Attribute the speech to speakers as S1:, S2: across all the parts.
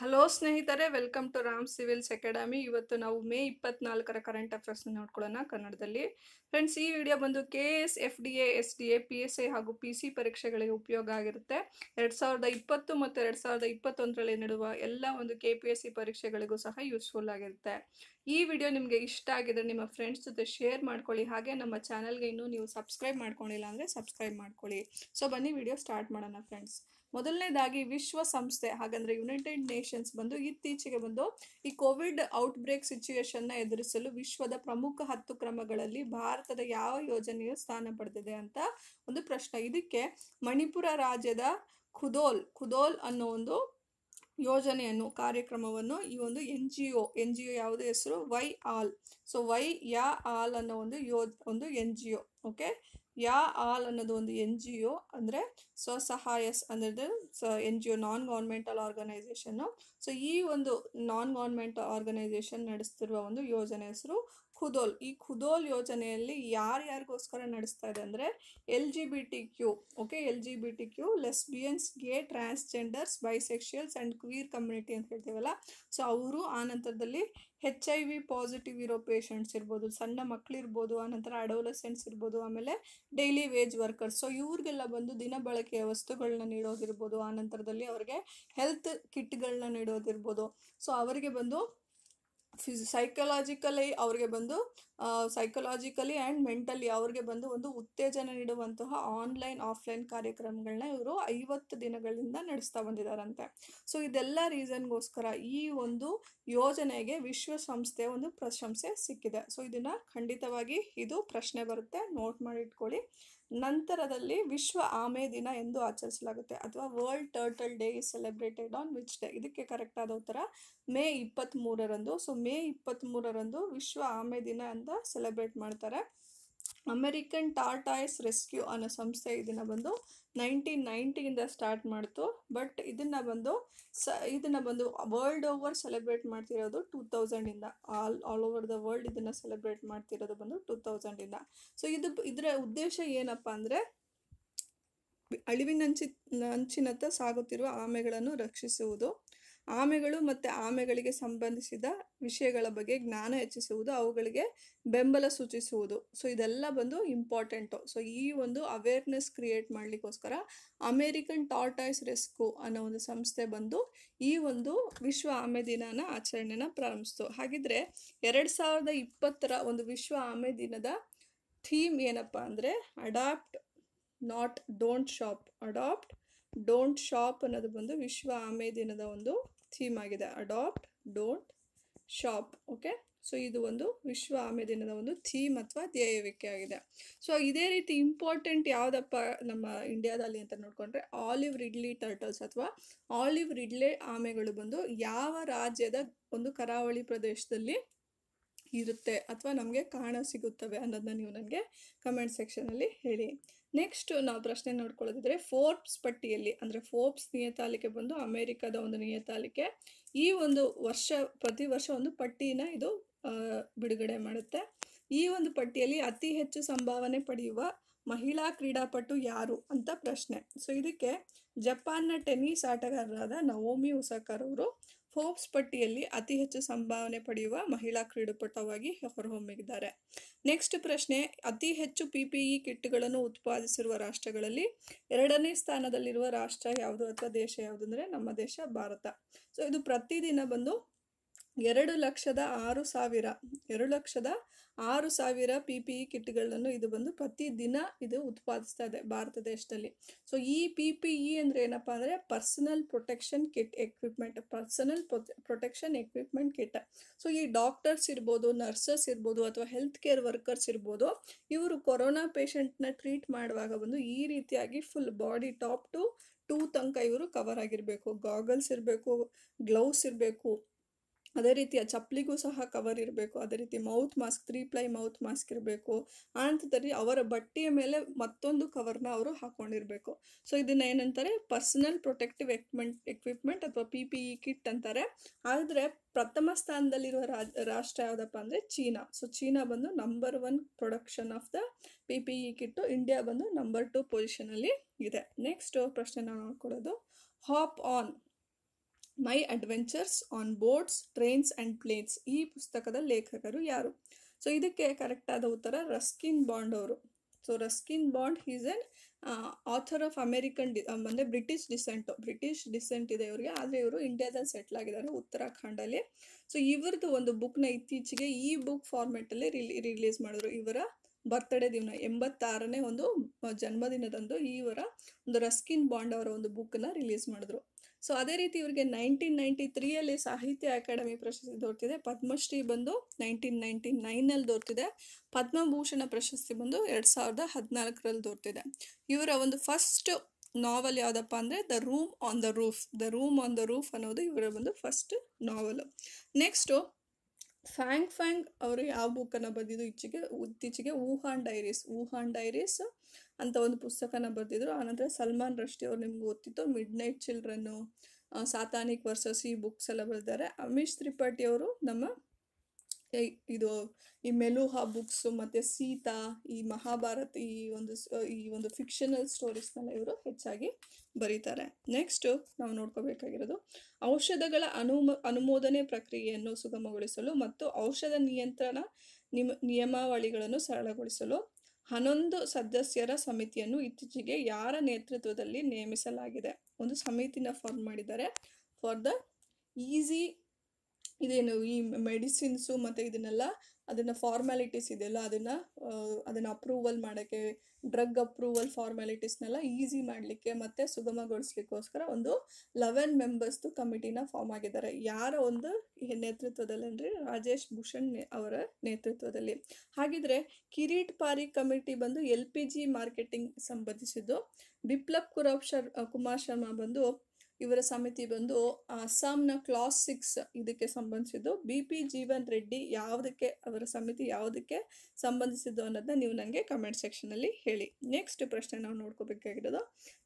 S1: hello ಸ್ನೇಹಿತರೆ welcome to Ram civils academy ಇವತ್ತು ನಾವು ಮೇ ಇಪ್ಪತ್ನಾಲ್ಕರ ಕರೆಂಟ್ ಅಫೇರ್ಸ್ನ ನೋಡ್ಕೊಳ್ಳೋಣ ಕನ್ನಡದಲ್ಲಿ ಫ್ರೆಂಡ್ಸ್ ಈ ವಿಡಿಯೋ ಬಂದು K S F D A S D A P S A ಹಾಗೂ ಪಿ ಸಿ ಪರೀಕ್ಷೆಗಳಿಗೆ ಉಪಯೋಗ ಆಗಿರುತ್ತೆ ಎರಡು ಸಾವಿರದ ಇಪ್ಪತ್ತು ಮತ್ತು ಎರಡು ಸಾವಿರದ ಇಪ್ಪತ್ತೊಂದರಲ್ಲಿ ನಡುವ ಎಲ್ಲ ಒಂದು ಕೆ ಪಿ ಎಸ್ ಸಿ ಪರೀಕ್ಷೆಗಳಿಗೂ ಸಹ ಯೂಸ್ಫುಲ್ ಆಗಿರುತ್ತೆ ಈ ವಿಡಿಯೋ ನಿಮಗೆ ಇಷ್ಟ ಆಗಿದ್ರೆ ನಿಮ್ಮ ಫ್ರೆಂಡ್ಸ್ ಜೊತೆ ಶೇರ್ ಮಾಡ್ಕೊಳ್ಳಿ ಹಾಗೆ ನಮ್ಮ ಚಾನಲ್ಗೆ ಇನ್ನೂ ನೀವು ಸಬ್ಸ್ಕ್ರೈಬ್ ಮಾಡ್ಕೊಂಡಿಲ್ಲ ಅಂದರೆ ಸಬ್ಸ್ಕ್ರೈಬ್ ಮಾಡ್ಕೊಳ್ಳಿ ಸೊ ಬನ್ನಿ ವಿಡಿಯೋ ಸ್ಟಾರ್ಟ್ ಮಾಡೋಣ ಫ್ರೆಂಡ್ಸ್ ಮೊದಲನೇದಾಗಿ ವಿಶ್ವಸಂಸ್ಥೆ ಹಾಗಂದ್ರೆ ಯುನೈಟೆಡ್ ನೇಷನ್ಸ್ ಬಂದು ಇತ್ತೀಚೆಗೆ ಬಂದು ಈ ಕೋವಿಡ್ ಔಟ್ಬ್ರೇಕ್ ಸಿಚುಯೇಷನ್ನ ಎದುರಿಸಲು ವಿಶ್ವದ ಪ್ರಮುಖ ಹತ್ತು ಕ್ರಮಗಳಲ್ಲಿ ಭಾರತದ ಯಾವ ಯೋಜನೆಯು ಸ್ಥಾನ ಪಡೆದಿದೆ ಅಂತ ಒಂದು ಪ್ರಶ್ನೆ ಇದಕ್ಕೆ ಮಣಿಪುರ ರಾಜ್ಯದ ಖುದೋಲ್ ಖುದೋಲ್ ಅನ್ನೋ ಒಂದು ಯೋಜನೆಯನ್ನು ಕಾರ್ಯಕ್ರಮವನ್ನು ಈ ಒಂದು N G O N G O ಯಾವುದೇ ಹೆಸರು Y all so Y ya all ಅನ್ನೋ ಒಂದು ಯೋ ಒಂದು N G O okay ya all ಅನ್ನೋದು ಒಂದು ಎನ್ ಜಿ ಒ ಅಂದರೆ ಸ್ವಸಹಾಯ ಅಂದರೆ ಸ N G O non governmental organisation so ಈ ಒಂದು ನಾನ್ ಗೌರ್ಮೆಂಟ್ ಆರ್ಗನೈಸೇಷನ್ ನಡೆಸ್ತಿರುವ ಒಂದು ಯೋಜನೆ ಹೆಸರು ಖುದೋಲ್ ಈ ಖುದೋಲ್ ಯೋಜನೆಯಲ್ಲಿ ಯಾರ್ಯಾರಿಗೋಸ್ಕರ ನಡೆಸ್ತಾ ಇದೆ ಅಂದರೆ L G B T Q okay L G B T Q lesbians gay transgenders bisexuals and queer community ಅಂತ ಹೇಳ್ತೀವಲ್ಲ ಸೊ ಅವರು ಆ ನಂತರದಲ್ಲಿ ಹೆಚ್ ಐ ವಿ ಪಾಸಿಟಿವ್ ಇರೋ ಪೇಷಂಟ್ಸ್ ಇರ್ಬೋದು ಸಣ್ಣ ಮಕ್ಕಳಿರ್ಬೋದು ಆನಂತರ ಅಡೋಲಸೆಂಟ್ಸ್ ಇರ್ಬೋದು ಆಮೇಲೆ ಡೈಲಿ ವೇಜ್ ವರ್ಕರ್ಸ್ ಸೊ ಇವ್ರಿಗೆಲ್ಲ ಬಂದು ದಿನ ಬಳಕೆಯ ವಸ್ತುಗಳನ್ನ ನೀಡೋದಿರ್ಬೋದು ಆ ನಂತರದಲ್ಲಿ ಅವರಿಗೆ ಹೆಲ್ತ್ ಕಿಟ್ಗಳನ್ನ ನೀಡೋದಿರ್ಬೋದು ಸೊ ಅವರಿಗೆ ಬಂದು ಫಿಸ್ ಸೈಕಲಾಜಿಕಲಿ ಅವ್ರಿಗೆ ಬಂದು ಸೈಕಲಾಜಿಕಲಿ ಆ್ಯಂಡ್ ಮೆಂಟಲಿ ಅವ್ರಿಗೆ ಬಂದು ಒಂದು ಉತ್ತೇಜನ ನೀಡುವಂತಹ ಆನ್ಲೈನ್ ಆಫ್ಲೈನ್ ಕಾರ್ಯಕ್ರಮಗಳನ್ನ ಇವರು ಐವತ್ತು ದಿನಗಳಿಂದ ನಡೆಸ್ತಾ ಬಂದಿದ್ದಾರಂತೆ ಸೊ ಇದೆಲ್ಲ ರೀಸನ್ಗೋಸ್ಕರ ಈ ಒಂದು ಯೋಜನೆಗೆ ವಿಶ್ವಸಂಸ್ಥೆ ಒಂದು ಪ್ರಶಂಸೆ ಸಿಕ್ಕಿದೆ ಸೊ ಇದನ್ನು ಖಂಡಿತವಾಗಿ ಇದು ಪ್ರಶ್ನೆ ಬರುತ್ತೆ ನೋಟ್ ಮಾಡಿ ಇಟ್ಕೊಳ್ಳಿ ನಂತರದಲ್ಲಿ ವಿಶ್ವ ಆಮೆ ದಿನ ಎಂದು ಆಚರಿಸಲಾಗುತ್ತೆ ಅಥವಾ world turtle day is celebrated on which day ಇದಕ್ಕೆ ಕರೆಕ್ಟ್ ಆದ ಉತ್ತರ ಮೇ ಮೂರರಂದು ಸೊ ಮೇ ಇಪ್ಪತ್ತ್ಮೂರರಂದು ವಿಶ್ವ ಆಮೆ ದಿನ ಅಂತ ಸೆಲೆಬ್ರೇಟ್ ಮಾಡ್ತಾರೆ ಅಮೆರಿಕನ್ ಟಾರ್ಟಾಯ್ಸ್ ರೆಸ್ಕ್ಯೂ ಅನ್ನೋ ಸಂಸ್ಥೆ ಇದನ್ನು ಬಂದು ನೈನ್ಟೀನ್ ನೈಂಟಿಯಿಂದ ಸ್ಟಾರ್ಟ್ ಮಾಡ್ತು ಬಟ್ ಇದನ್ನು ಬಂದು ಸ ಇದನ್ನು ಬಂದು ವರ್ಲ್ಡ್ ಓವರ್ ಸೆಲೆಬ್ರೇಟ್ ಮಾಡ್ತಿರೋದು ಟೂ ತೌಸಂಡಿಂದ all all over the world ಇದನ್ನು ಸೆಲೆಬ್ರೇಟ್ ಮಾಡ್ತಿರೋದು ಬಂದು ಟೂ ತೌಸಂಡಿಂದ ಸೊ ಇದು ಇದರ ಉದ್ದೇಶ ಏನಪ್ಪ ಅಂದರೆ ಅಳಿವಿನಂಚಿ ಅಂಚಿನತ್ತ ಸಾಗುತ್ತಿರುವ ಆಮೆಗಳನ್ನು ರಕ್ಷಿಸುವುದು ಆಮೆಗಳು ಮತ್ತು ಆಮೆಗಳಿಗೆ ಸಂಬಂಧಿಸಿದ ವಿಷಯಗಳ ಬಗ್ಗೆ ಜ್ಞಾನ ಹೆಚ್ಚಿಸುವುದು ಅವುಗಳಿಗೆ ಬೆಂಬಲ ಸೂಚಿಸುವುದು ಸೊ ಇದೆಲ್ಲ ಬಂದು ಇಂಪಾರ್ಟೆಂಟು ಸೊ ಈ ಒಂದು ಅವೇರ್ನೆಸ್ ಕ್ರಿಯೇಟ್ ಮಾಡಲಿಕ್ಕೋಸ್ಕರ ಅಮೇರಿಕನ್ ಟಾರ್ಟೈಸ್ ರೆಸ್ಕು ಅನ್ನೋ ಒಂದು ಸಂಸ್ಥೆ ಬಂದು ಈ ಒಂದು ವಿಶ್ವ ಆಮೆ ದಿನನ ಆಚರಣೆನ ಪ್ರಾರಂಭಿಸ್ತು ಹಾಗಿದ್ರೆ ಎರಡು ಸಾವಿರದ ಇಪ್ಪತ್ತರ ಒಂದು ವಿಶ್ವ ಆಮೆ ದಿನದ ಥೀಮ್ ಏನಪ್ಪ ಅಂದರೆ adopt not don't shop adopt don't shop ಅನ್ನೋದು ಬಂದು ವಿಶ್ವ ಆಮೆ ದಿನದ ಒಂದು ಥೀಮ್ ಆಗಿದೆ adopt don't shop okay so ಇದು ಒಂದು ವಿಶ್ವ ಆಮೆ ದಿನದ ಒಂದು ಥೀಮ್ ಅಥವಾ ಧ್ಯೇಯವಿಕೆ ಆಗಿದೆ ಸೊ ಇದೇ ರೀತಿ ಇಂಪಾರ್ಟೆಂಟ್ ಯಾವುದಪ್ಪ ನಮ್ಮ ಇಂಡಿಯಾದಲ್ಲಿ ಅಂತ ನೋಡಿಕೊಂಡ್ರೆ ಆಲಿವ್ ರಿಡ್ಲಿ ಟರ್ಟಲ್ಸ್ ಅಥವಾ ಆಲಿವ್ ರಿಡ್ಲೆ ಆಮೆಗಳು ಬಂದು ಯಾವ ರಾಜ್ಯದ ಒಂದು ಕರಾವಳಿ ಪ್ರದೇಶದಲ್ಲಿ ಇರುತ್ತೆ ಅಥವಾ ನಮಗೆ ಕಾಣ ಸಿಗುತ್ತವೆ ಅನ್ನೋದನ್ನ ನೀವು ನನಗೆ ಕಮೆಂಟ್ ಸೆಕ್ಷನಲ್ಲಿ ಹೇಳಿ ನೆಕ್ಸ್ಟ್ ನಾವು ಪ್ರಶ್ನೆ ನೋಡ್ಕೊಳ್ಳೋದಿದ್ರೆ ಫೋರ್ಬ್ಸ್ ಪಟ್ಟಿಯಲ್ಲಿ ಅಂದರೆ ಫೋರ್ಬ್ಸ್ ನಿಯತಾಲಿಕೆ ಬಂದು ಅಮೇರಿಕಾದ ಒಂದು ನಿಯತಾಲಿಕೆ ಈ ಒಂದು ವರ್ಷ ಪ್ರತಿ ವರ್ಷ ಒಂದು ಪಟ್ಟಿನ ಇದು ಬಿಡುಗಡೆ ಮಾಡುತ್ತೆ ಈ ಒಂದು ಪಟ್ಟಿಯಲ್ಲಿ ಅತಿ ಹೆಚ್ಚು ಸಂಭಾವನೆ ಪಡೆಯುವ ಮಹಿಳಾ ಕ್ರೀಡಾಪಟು ಯಾರು ಅಂತ ಪ್ರಶ್ನೆ ಸೊ ಇದಕ್ಕೆ ಜಪಾನ್ನ ಟೆನ್ನಿಸ್ ಆಟಗಾರರಾದ ನವೋಮಿ ಉಸಾಕರ್ ಅವರು ಹೋಪ್ಸ್ ಪಟ್ಟಿಯಲ್ಲಿ ಅತಿ ಹೆಚ್ಚು ಸಂಭಾವನೆ ಪಡೆಯುವ ಮಹಿಳಾ ಕ್ರೀಡಾಪಟುವಾಗಿ ಹೊರಹೊಮ್ಮಿದ್ದಾರೆ ನೆಕ್ಸ್ಟ್ ಪ್ರಶ್ನೆ ಅತಿ ಹೆಚ್ಚು ಪಿಪಿಇ e ಕಿಟ್ಗಳನ್ನು ಉತ್ಪಾದಿಸಿರುವ ರಾಷ್ಟ್ರಗಳಲ್ಲಿ ಎರಡನೇ ಸ್ಥಾನದಲ್ಲಿರುವ ರಾಷ್ಟ್ರ ಯಾವುದು ಅಥವಾ ದೇಶ ಯಾವುದು ಅಂದರೆ ನಮ್ಮ ದೇಶ ಭಾರತ ಸೊ ಇದು ಪ್ರತಿದಿನ ಬಂದು ಎರಡು ಲಕ್ಷದ ಆರು ಸಾವಿರ ಎರಡು ಲಕ್ಷದ ಆರು ಸಾವಿರ ಪಿ ಪಿ ಇ ಕಿಟ್ಗಳನ್ನು ಇದು ಬಂದು ಪ್ರತಿದಿನ ಇದು ಉತ್ಪಾದಿಸ್ತಾ ಇದೆ ಭಾರತ ದೇಶದಲ್ಲಿ ಸೊ ಈ ಪಿ ಪಿ ಇ ಅಂದರೆ ಏನಪ್ಪ ಅಂದರೆ personal protection kit equipment personal protection equipment kit so ಈ ಡಾಕ್ಟರ್ಸ್ ಇರ್ಬೋದು ನರ್ಸಸ್ ಇರ್ಬೋದು ಅಥವಾ ಹೆಲ್ತ್ ಕೇರ್ ವರ್ಕರ್ಸ್ ಇರ್ಬೋದು ಇವರು ಕೊರೋನಾ ಪೇಷಂಟ್ನ ಟ್ರೀಟ್ ಮಾಡುವಾಗ ಬಂದು ಈ ರೀತಿಯಾಗಿ full body top to toe ತನಕ ಇವರು ಕವರ್ ಆಗಿರಬೇಕು ಗಾಗಲ್ಸ್ ಇರಬೇಕು ಗ್ಲೌಸ್ ಇರಬೇಕು ಅದೇ ರೀತಿ ಆ ಚಪ್ಪಲಿಗೂ ಸಹ ಕವರ್ ಇರಬೇಕು ಅದೇ ರೀತಿ mouth mask three ply mouth mask ಇರಬೇಕು ಆನಂತರದಲ್ಲಿ ಅವರ ಬಟ್ಟೆಯ ಮೇಲೆ ಮತ್ತೊಂದು ಕವರ್ನ ಅವರು ಹಾಕೊಂಡಿರಬೇಕು ಸೊ ಇದನ್ನ ಏನಂತಾರೆ ಪರ್ಸನಲ್ ಪ್ರೊಟೆಕ್ಟಿವ್ ಎಕ್ವಿಪ್ಮೆಂಟ್ ಎಕ್ವಿಪ್ಮೆಂಟ್ ಅಥವಾ ಪಿ ಪಿ ಇ ಕಿಟ್ ಅಂತಾರೆ ಆದರೆ ಪ್ರಥಮ ಸ್ಥಾನದಲ್ಲಿರುವ ರಾಷ್ಟ್ರ ಯಾವುದಪ್ಪ ಅಂದರೆ ಚೀನಾ ಸೊ ಚೀನಾ ಬಂದು number one production of the P P E kit India ಬಂದು ನಂಬರ್ ಟು ಪೊಸಿಷನಲ್ಲಿ ಇದೆ ನೆಕ್ಸ್ಟ್ ಪ್ರಶ್ನೆ ನಾವು ನೋಡ್ಕೊಳ್ಳೋದು hop on my adventures on boats trains and planes ಈ ಪುಸ್ತಕದ ಲೇಖಕರು ಯಾರು ಸೊ ಇದಕ್ಕೆ ಕರೆಕ್ಟ್ ಆದ ಉತ್ತರ ರಸ್ಕಿನ್ ಬಾಂಡ್ ಅವರು so Ruskin Bond is an author of American ಡಿ ಅಂದರೆ ಬ್ರಿಟಿಷ್ ಡಿಸೆಂಟು ಬ್ರಿಟಿಷ್ ಡಿಸೆಂಟ್ ಇದೆ ಇವರಿಗೆ ಆದರೆ ಇವರು ಇಂಡಿಯಾದಲ್ಲಿ ಸೆಟ್ಲ್ ಆಗಿದ್ದಾರೆ ಉತ್ತರಾಖಂಡಲ್ಲಿ ಸೊ ಇವ್ರದ್ದು ಒಂದು ಬುಕ್ನ ಇತ್ತೀಚೆಗೆ ಈ ಬುಕ್ ಫಾರ್ಮೆಟಲ್ಲೇ ರಿಲಿ ರಿಲೀಸ್ ಮಾಡಿದ್ರು ಇವರ ಬರ್ತ್ಡೇ ದಿನ ಎಂಬತ್ತಾರನೇ ಒಂದು ಜನ್ಮದಿನದಂದು ಇವರ ಒಂದು ರಸ್ಕಿನ್ ಬಾಂಡ್ ಅವರ ಒಂದು ಬುಕ್ನ ರಿಲೀಸ್ ಮಾಡಿದ್ರು ಸೊ ಅದೇ ರೀತಿ ಇವರಿಗೆ ನೈನ್ಟೀನ್ ನೈಂಟಿ ತ್ರೀಯಲ್ಲಿ ಸಾಹಿತ್ಯ ಅಕಾಡೆಮಿ ಪ್ರಶಸ್ತಿ ದೊರೆತಿದೆ ಪದ್ಮಶ್ರೀ ಬಂದು ನೈನ್ಟೀನ್ ನೈಂಟಿ ನೈನಲ್ಲಿ ದೊರೆತಿದೆ ಪದ್ಮಭೂಷಣ ಪ್ರಶಸ್ತಿ ಬಂದು ಎರಡು ಸಾವಿರದ ಹದಿನಾಲ್ಕರಲ್ಲಿ ದೊರೆತಿದೆ ಇವರ ಒಂದು ಫಸ್ಟ್ ನಾವೆಲ್ ಯಾವುದಪ್ಪ ಅಂದರೆ the room on the roof the room on the roof ಅನ್ನೋದು ಇವರ ಒಂದು ಫಸ್ಟ್ ನಾವೆಲ್ ನೆಕ್ಸ್ಟು ಫ್ಯಾಂಗ್ ಫ್ಯಾಂಗ್ ಅವರು ಯಾವ ಬುಕ್ಕನ್ನು ಬಂದಿದ್ದು ಇಚ್ಚಿಗೆ ಇತ್ತೀಚೆಗೆ ವುಹಾನ್ ಡೈರೀಸ್ ವುಹಾನ್ ಡೈರೀಸ್ ಅಂತ ಒಂದು ಪುಸ್ತಕನ ಬರೆದಿದ್ರು ಆನಂತರ ಸಲ್ಮಾನ್ ರಷ್ಟಿ ಅವ್ರು ನಿಮ್ಗೆ ಗೊತ್ತಿತ್ತು midnight children satanic verses ಈ ಬುಕ್ಸ್ ಎಲ್ಲ ಬರೆದಿದ್ದಾರೆ ಅಮಿಶ್ ತ್ರಿಪಾಠಿ ಅವರು ನಮ್ಮ ಇದು ಈ ಮೆಲುಹಾ ಬುಕ್ಸು ಮತ್ತು ಸೀತಾ ಈ ಮಹಾಭಾರತ ಈ ಒಂದು ಈ ಒಂದು ಫಿಕ್ಷನಲ್ ಸ್ಟೋರೀಸ್ನೆಲ್ಲ ಇವರು ಹೆಚ್ಚಾಗಿ ಬರೀತಾರೆ ನೆಕ್ಸ್ಟು ನಾವು ನೋಡ್ಕೋಬೇಕಾಗಿರೋದು ಔಷಧಗಳ ಅನುಮ ಅನುಮೋದನೆ ಪ್ರಕ್ರಿಯೆಯನ್ನು ಸುಗಮಗೊಳಿಸಲು ಮತ್ತು ಔಷಧ ನಿಯಂತ್ರಣ ನಿಮ ನಿಯಮಾವಳಿಗಳನ್ನು ಸರಳಗೊಳಿಸಲು ಹನ್ನೊಂದು ಸದಸ್ಯರ ಸಮಿತಿಯನ್ನು ಇತ್ತೀಚೆಗೆ ಯಾರ ನೇತೃತ್ವದಲ್ಲಿ ನೇಮಿಸಲಾಗಿದೆ ಒಂದು ಸಮಿತಿನ ಫಾರ್ಮ್ ಮಾಡಿದ್ದಾರೆ ಫಾರ್ ದ ಈಸಿ ಇದೇನು ಈ ಮೆಡಿಸಿನ್ಸು ಮತ್ತು ಇದನ್ನೆಲ್ಲ ಅದನ್ನು ಫಾರ್ಮ್ಯಾಲಿಟೀಸ್ ಇದೆಯಲ್ಲ ಅದನ್ನು ಅದನ್ನು ಅಪ್ರೂವಲ್ ಮಾಡೋಕ್ಕೆ ಡ್ರಗ್ ಅಪ್ರೂವಲ್ ಫಾರ್ಮ್ಯಾಲಿಟೀಸ್ನೆಲ್ಲ ಈಸಿ ಮಾಡಲಿಕ್ಕೆ ಮತ್ತು ಸುಗಮಗೊಳಿಸ್ಲಿಕ್ಕೋಸ್ಕರ ಒಂದು ಲೆವೆನ್ ಮೆಂಬರ್ಸ್ದು ಕಮಿಟಿನ ಫಾರ್ಮ್ ಆಗಿದ್ದಾರೆ ಯಾರ ಒಂದು ನೇತೃತ್ವದಲ್ಲಿ ಅಂದರೆ ರಾಜೇಶ್ ಭೂಷಣ್ ಅವರ ನೇತೃತ್ವದಲ್ಲಿ ಹಾಗಿದ್ರೆ ಕಿರೀಟ್ ಪಾರಿ ಕಮಿಟಿ ಬಂದು ಎಲ್ ಪಿ ಜಿ ಮಾರ್ಕೆಟಿಂಗ್ ಸಂಬಂಧಿಸಿದ್ದು ಬಿಪ್ಲಬ್ ಕುರಬ್ ಶರ್ ಕುಮಾರ್ ಶರ್ಮಾ ಬಂದು ಇವರ ಸಮಿತಿ ಬಂದು ಅಸ್ಸಾಂನ ಕ್ಲಾಸ್ ಸಿಕ್ಸ್ ಇದಕ್ಕೆ ಸಂಬಂಧಿಸಿದ್ದು ಬಿ ಪಿ ಜೀವನ್ ರೆಡ್ಡಿ ಯಾವುದಕ್ಕೆ ಅವರ ಸಮಿತಿ ಯಾವುದಕ್ಕೆ ಸಂಬಂಧಿಸಿದ್ದು ಅನ್ನೋದನ್ನ ನೀವು ನನಗೆ ಕಮೆಂಟ್ ಸೆಕ್ಷನಲ್ಲಿ ಹೇಳಿ ನೆಕ್ಸ್ಟ್ ಪ್ರಶ್ನೆ ನಾವು ನೋಡ್ಕೋಬೇಕಾಗಿರೋದು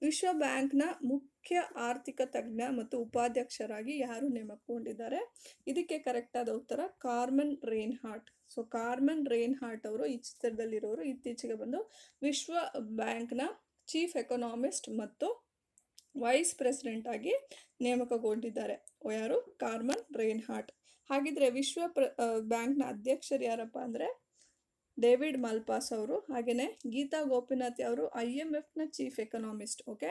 S1: ವಿಶ್ವ ಬ್ಯಾಂಕ್ನ ಮುಖ್ಯ ಆರ್ಥಿಕ ತಜ್ಞ ಮತ್ತು ಉಪಾಧ್ಯಕ್ಷರಾಗಿ ಯಾರು ನೇಮಕಗೊಂಡಿದ್ದಾರೆ ಇದಕ್ಕೆ ಆದ ಉತ್ತರ ಕಾರ್ಮನ್ ರೇನ್ಹಾರ್ಟ್ ಸೊ ಕಾರ್ಮನ್ ರೇನ್ಹಾರ್ಟ್ ಅವರು ಈ ಚಿತ್ರದಲ್ಲಿರೋರು ಇತ್ತೀಚೆಗೆ ಬಂದು ವಿಶ್ವ ಬ್ಯಾಂಕ್ನ ಚೀಫ್ ಎಕನಾಮಿಸ್ಟ್ ಮತ್ತು ವೈಸ್ ಪ್ರೆಸಿಡೆಂಟ್ ಆಗಿ ನೇಮಕಗೊಂಡಿದ್ದಾರೆ ಯಾರು ಕಾರ್ಮನ್ ರೈನ್ ಹಾಗಿದ್ರೆ ವಿಶ್ವ ಪ್ರ ಬ್ಯಾಂಕ್ನ ಅಧ್ಯಕ್ಷರು ಯಾರಪ್ಪ ಅಂದರೆ ಡೇವಿಡ್ ಮಲ್ಪಾಸ್ ಅವರು ಹಾಗೆಯೇ ಗೀತಾ ಗೋಪಿನಾಥ್ ಅವರು ಐ ಎಮ್ ಎಫ್ನ chief economist okay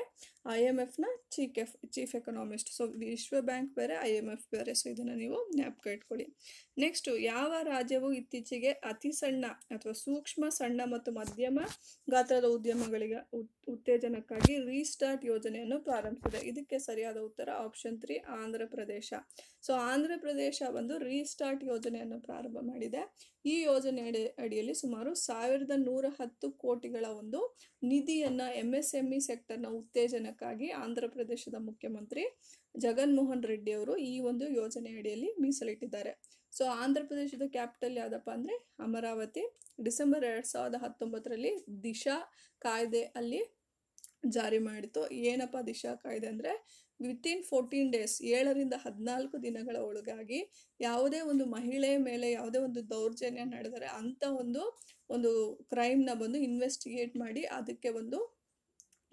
S1: I M ಎಫ್ನ ಚೀಕ್ ಎಫ್ ಚೀಫ್ ಎಕನಾಮಿಸ್ಟ್ ಸೊ ವಿಶ್ವ ಬ್ಯಾಂಕ್ ಬೇರೆ ಐ ಎಮ್ ಎಫ್ ಬೇರೆ ಸೊ ಇದನ್ನು ನೀವು ಜ್ಞಾಪಕ ಇಟ್ಕೊಳ್ಳಿ ನೆಕ್ಸ್ಟು ಯಾವ ರಾಜ್ಯವು ಇತ್ತೀಚೆಗೆ ಅತಿ ಸಣ್ಣ ಅಥವಾ ಸೂಕ್ಷ್ಮ ಸಣ್ಣ ಮತ್ತು ಮಧ್ಯಮ ಗಾತ್ರದ ಉದ್ಯಮಗಳಿಗೆ ಉತ್ತೇಜನಕ್ಕಾಗಿ ರೀಸ್ಟಾರ್ಟ್ ಯೋಜನೆಯನ್ನು ಪ್ರಾರಂಭಿಸಿದೆ ಇದಕ್ಕೆ ಸರಿಯಾದ ಉತ್ತರ ಆಪ್ಷನ್ ತ್ರೀ ಆಂಧ್ರ ಪ್ರದೇಶ ಸೊ ಆಂಧ್ರ ಪ್ರದೇಶ ಒಂದು ರೀಸ್ಟಾರ್ಟ್ ಯೋಜನೆಯನ್ನು ಪ್ರಾರಂಭ ಮಾಡಿದೆ ಈ ಯೋಜನೆ ಅಡಿಯಲ್ಲಿ ಸುಮಾರು ಸಾವಿರದ ನೂರ ಹತ್ತು ಕೋಟಿಗಳ ಒಂದು ನಿಧಿಯನ್ನ ಎಂಎಸ್ ಎಸ್ ಎಂ ಸೆಕ್ಟರ್ನ ಉತ್ತೇಜನಕ್ಕಾಗಿ ಆಂಧ್ರ ಪ್ರದೇಶದ ಮುಖ್ಯಮಂತ್ರಿ ಜಗನ್ಮೋಹನ್ ರೆಡ್ಡಿ ಅವರು ಈ ಒಂದು ಯೋಜನೆ ಅಡಿಯಲ್ಲಿ ಮೀಸಲಿಟ್ಟಿದ್ದಾರೆ ಸೊ ಆಂಧ್ರ ಪ್ರದೇಶದ ಕ್ಯಾಪಿಟಲ್ ಯಾವುದಪ್ಪ ಅಂದ್ರೆ ಅಮರಾವತಿ ಡಿಸೆಂಬರ್ ಎರಡ್ ಸಾವಿರದ ಹತ್ತೊಂಬತ್ತರಲ್ಲಿ ದಿಶಾ ಕಾಯ್ದೆ ಅಲ್ಲಿ ಜಾರಿ ಮಾಡಿತು ಏನಪ್ಪ ದಿಶಾ ಕಾಯ್ದೆ ಅಂದ್ರೆ ವಿತಿನ್ ಫೋರ್ಟೀನ್ ಡೇಸ್ ಏಳರಿಂದ ಹದಿನಾಲ್ಕು ದಿನಗಳ ಒಳಗಾಗಿ ಯಾವುದೇ ಒಂದು ಮಹಿಳೆಯ ಮೇಲೆ ಯಾವುದೇ ಒಂದು ದೌರ್ಜನ್ಯ ನಡೆದರೆ ಅಂಥ ಒಂದು ಒಂದು ಕ್ರೈಮ್ನ ಬಂದು ಇನ್ವೆಸ್ಟಿಗೇಟ್ ಮಾಡಿ ಅದಕ್ಕೆ ಒಂದು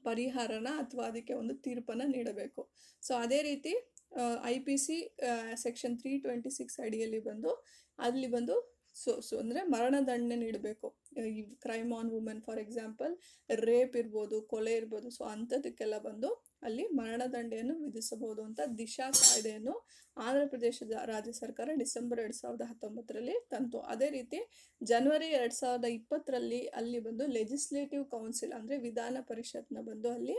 S1: ಪರಿಹಾರನ ಅಥವಾ ಅದಕ್ಕೆ ಒಂದು ತೀರ್ಪನ್ನು ನೀಡಬೇಕು ಸೊ ಅದೇ ರೀತಿ I P C section three twenty six ಅಡಿಯಲ್ಲಿ ಬಂದು ಅಲ್ಲಿ ಬಂದು ಸೊ ಸೊ ಅಂದರೆ ಮರಣದಂಡನೆ ನೀಡಬೇಕು ಈ crime on women for example rape ಇರ್ಬೋದು ಕೊಲೆ ಇರ್ಬೋದು ಸೊ ಅಂಥದಕ್ಕೆಲ್ಲ ಬಂದು ಅಲ್ಲಿ ಮರಣದಂಡೆಯನ್ನು ವಿಧಿಸಬಹುದು ಅಂತ ದಿಶಾ ಕಾಯ್ದೆಯನ್ನು ಆಂಧ್ರ ಪ್ರದೇಶದ ರಾಜ್ಯ ಸರ್ಕಾರ ಡಿಸೆಂಬರ್ ಎರಡು ಸಾವಿರದ ಹತ್ತೊಂಬತ್ತರಲ್ಲಿ ತಂತು ಅದೇ ರೀತಿ ಜನವರಿ ಎರಡು ಸಾವಿರದ ಇಪ್ಪತ್ತರಲ್ಲಿ ಅಲ್ಲಿ ಬಂದು ಲೆಜಿಸ್ಲೇಟಿವ್ ಕೌನ್ಸಿಲ್ ಅಂದರೆ ವಿಧಾನ ಪರಿಷತ್ನ ಬಂದು ಅಲ್ಲಿ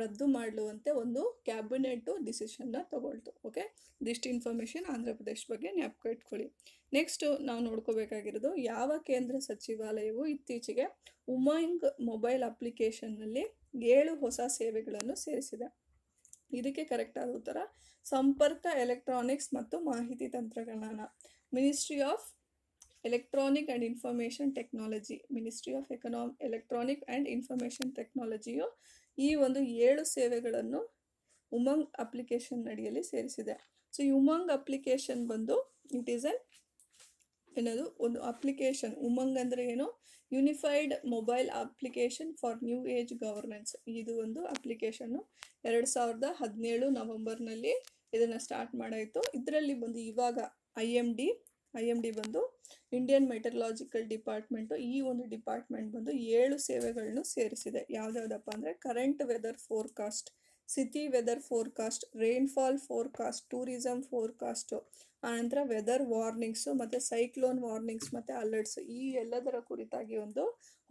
S1: ರದ್ದು ಮಾಡುವಂತೆ ಒಂದು ಕ್ಯಾಬಿನೆಟು ಡಿಸಿಷನ್ನ ತಗೊಳ್ತು ಓಕೆ ಇದಿಷ್ಟು ಇನ್ಫಾರ್ಮೇಷನ್ ಆಂಧ್ರ ಪ್ರದೇಶ ಬಗ್ಗೆ ನ್ಯಾಪ್ಕ ಇಟ್ಕೊಳ್ಳಿ ನೆಕ್ಸ್ಟು ನಾವು ನೋಡ್ಕೋಬೇಕಾಗಿರೋದು ಯಾವ ಕೇಂದ್ರ ಸಚಿವಾಲಯವು ಇತ್ತೀಚೆಗೆ ಉಮಂಗ್ ಮೊಬೈಲ್ ಅಪ್ಲಿಕೇಶನ್ನಲ್ಲಿ ಏಳು ಹೊಸ ಸೇವೆಗಳನ್ನು ಸೇರಿಸಿದೆ ಇದಕ್ಕೆ ಕರೆಕ್ಟ್ ಆದ ಉತ್ತರ ಸಂಪರ್ಕ ಎಲೆಕ್ಟ್ರಾನಿಕ್ಸ್ ಮತ್ತು ಮಾಹಿತಿ ತಂತ್ರಜ್ಞಾನ ministry of electronic and information technology ministry of ಎಕನಾಮ್ ಎಲೆಕ್ಟ್ರಾನಿಕ್ ಆ್ಯಂಡ್ ಇನ್ಫಾರ್ಮೇಷನ್ ಟೆಕ್ನಾಲಜಿಯು ಈ ಒಂದು ಏಳು ಸೇವೆಗಳನ್ನು ಉಮಂಗ್ ಅಪ್ಲಿಕೇಶನ್ ಅಡಿಯಲ್ಲಿ ಸೇರಿಸಿದೆ ಸೊ ಈ ಉಮಂಗ್ ಅಪ್ಲಿಕೇಶನ್ ಬಂದು ಇಟ್ ಈಸ್ ಎನ್ ಏನದು ಒಂದು ಅಪ್ಲಿಕೇಶನ್ ಉಮಂಗ್ ಅಂದರೆ ಏನು unified mobile application for new age governance ಇದು ಒಂದು ಅಪ್ಲಿಕೇಶನ್ನು ಎರಡು ಸಾವಿರದ ಹದಿನೇಳು ನವೆಂಬರ್ನಲ್ಲಿ ಇದನ್ನು ಸ್ಟಾರ್ಟ್ ಮಾಡಾಯಿತು ಇದರಲ್ಲಿ ಬಂದು ಇವಾಗ I M D I M D ಬಂದು ಇಂಡಿಯನ್ ಮೆಟರಲಾಜಿಕಲ್ ಡಿಪಾರ್ಟ್ಮೆಂಟು ಈ ಒಂದು ಡಿಪಾರ್ಟ್ಮೆಂಟ್ ಬಂದು ಏಳು ಸೇವೆಗಳನ್ನು ಸೇರಿಸಿದೆ ಯಾವುದ್ಯಾವುದಪ್ಪ ಅಂದರೆ current weather forecast city weather forecast rainfall forecast tourism forecast ಆನಂತರ ವೆದರ್ ವಾರ್ನಿಂಗ್ಸು ಮತ್ತು ಸೈಕ್ಲೋನ್ ವಾರ್ನಿಂಗ್ಸ್ ಮತ್ತು ಅಲರ್ಟ್ಸ್ ಈ ಎಲ್ಲದರ ಕುರಿತಾಗಿ ಒಂದು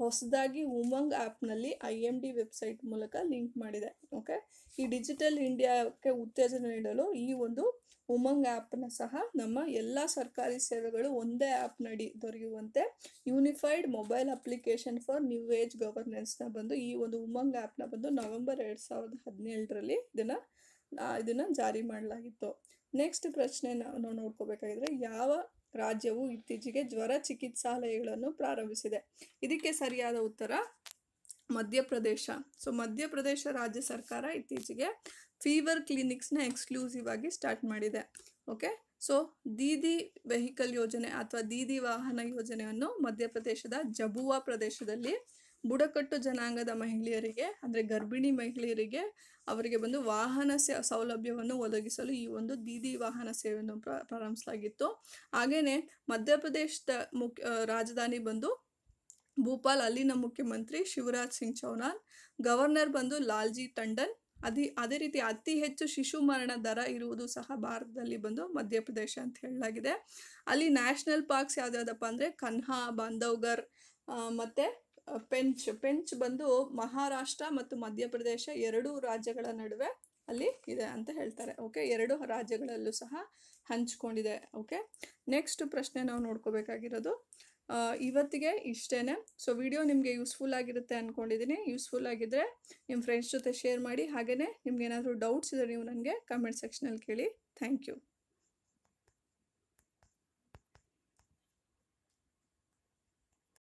S1: ಹೊಸದಾಗಿ ಉಮಂಗ್ ಆ್ಯಪ್ನಲ್ಲಿ ಐ ಎಮ್ ಡಿ ವೆಬ್ಸೈಟ್ ಮೂಲಕ ಲಿಂಕ್ ಮಾಡಿದೆ ಓಕೆ ಈ ಡಿಜಿಟಲ್ ಇಂಡಿಯಾಕ್ಕೆ ಉತ್ತೇಜನ ನೀಡಲು ಈ ಒಂದು ಉಮಂಗ್ ಆ್ಯಪ್ನ ಸಹ ನಮ್ಮ ಎಲ್ಲ ಸರ್ಕಾರಿ ಸೇವೆಗಳು ಒಂದೇ ಆ್ಯಪ್ ನಡಿ ದೊರೆಯುವಂತೆ unified mobile application for new age ಗವರ್ನೆನ್ಸ್ನ ಬಂದು ಈ ಒಂದು ಉಮಂಗ್ ಆ್ಯಪ್ನ ಬಂದು ನವೆಂಬರ್ ಎರಡು ಸಾವಿರದ ಹದಿನೇಳರಲ್ಲಿ ಇದನ್ನ ಇದನ್ನು ಜಾರಿ ಮಾಡಲಾಗಿತ್ತು ನೆಕ್ಸ್ಟ್ ಪ್ರಶ್ನೆ ನಾವು ನೋಡ್ಕೋಬೇಕಾಗಿದ್ರೆ ಯಾವ ರಾಜ್ಯವು ಇತ್ತೀಚೆಗೆ ಜ್ವರ ಚಿಕಿತ್ಸಾಲಯಗಳನ್ನು ಪ್ರಾರಂಭಿಸಿದೆ ಇದಕ್ಕೆ ಸರಿಯಾದ ಉತ್ತರ ಮಧ್ಯಪ್ರದೇಶ ಸೊ ಮಧ್ಯಪ್ರದೇಶ ರಾಜ್ಯ ಸರ್ಕಾರ ಇತ್ತೀಚೆಗೆ ಫೀವರ್ ಕ್ಲಿನಿಕ್ಸ್ನ ಎಕ್ಸ್ಕ್ಲೂಸಿವ್ ಆಗಿ ಸ್ಟಾರ್ಟ್ ಮಾಡಿದೆ ಓಕೆ ಸೊ ದೀದಿ ವೆಹಿಕಲ್ ಯೋಜನೆ ಅಥವಾ ದೀದಿ ವಾಹನ ಯೋಜನೆಯನ್ನು ಮಧ್ಯಪ್ರದೇಶದ ಜಬುವಾ ಪ್ರದೇಶದಲ್ಲಿ ಬುಡಕಟ್ಟು ಜನಾಂಗದ ಮಹಿಳೆಯರಿಗೆ ಅಂದರೆ ಗರ್ಭಿಣಿ ಮಹಿಳೆಯರಿಗೆ ಅವರಿಗೆ ಬಂದು ವಾಹನ ಸೇ ಸೌಲಭ್ಯವನ್ನು ಒದಗಿಸಲು ಈ ಒಂದು ದೀದಿ ವಾಹನ ಸೇವೆಯನ್ನು ಪ್ರ ಪ್ರಾರಂಭಿಸಲಾಗಿತ್ತು ಹಾಗೆಯೇ ಮಧ್ಯಪ್ರದೇಶದ ಮುಖ್ಯ ರಾಜಧಾನಿ ಬಂದು ಭೂಪಾಲ್ ಅಲ್ಲಿನ ಮುಖ್ಯಮಂತ್ರಿ ಶಿವರಾಜ್ ಸಿಂಗ್ ಚೌಹಾನ್ ಗವರ್ನರ್ ಬಂದು ಲಾಲ್ಜಿ ಟಂಡನ್ ಅದಿ ಅದೇ ರೀತಿ ಅತಿ ಹೆಚ್ಚು ಶಿಶು ಮರಣ ದರ ಇರುವುದು ಸಹ ಭಾರತದಲ್ಲಿ ಬಂದು ಮಧ್ಯಪ್ರದೇಶ ಅಂತ ಹೇಳಲಾಗಿದೆ ಅಲ್ಲಿ ನ್ಯಾಷನಲ್ ಪಾರ್ಕ್ಸ್ ಯಾವ್ದಾವುದಪ್ಪ ಅಂದರೆ ಕನ್ಹಾ ಬಾಂಧವ್ಗರ್ ಮತ್ತು ಪೆಂಚ್ ಪೆಂಚ್ ಬಂದು ಮಹಾರಾಷ್ಟ್ರ ಮತ್ತು ಮಧ್ಯಪ್ರದೇಶ ಎರಡೂ ರಾಜ್ಯಗಳ ನಡುವೆ ಅಲ್ಲಿ ಇದೆ ಅಂತ ಹೇಳ್ತಾರೆ ಓಕೆ ಎರಡು ರಾಜ್ಯಗಳಲ್ಲೂ ಸಹ ಹಂಚ್ಕೊಂಡಿದೆ ಓಕೆ ನೆಕ್ಸ್ಟ್ ಪ್ರಶ್ನೆ ನಾವು ನೋಡ್ಕೋಬೇಕಾಗಿರೋದು ಇವತ್ತಿಗೆ ಇಷ್ಟೇ ಸೊ ವಿಡಿಯೋ ನಿಮಗೆ ಯೂಸ್ಫುಲ್ ಆಗಿರುತ್ತೆ ಅಂದ್ಕೊಂಡಿದ್ದೀನಿ ಯೂಸ್ಫುಲ್ ಆಗಿದ್ದರೆ ನಿಮ್ಮ ಫ್ರೆಂಡ್ಸ್ ಜೊತೆ ಶೇರ್ ಮಾಡಿ ಹಾಗೆಯೇ ನಿಮ್ಗೆ ಏನಾದರೂ ಡೌಟ್ಸ್ ಇದ್ದರೆ ನೀವು ನನಗೆ ಕಮೆಂಟ್ ಸೆಕ್ಷನಲ್ಲಿ ಕೇಳಿ ಥ್ಯಾಂಕ್ ಯು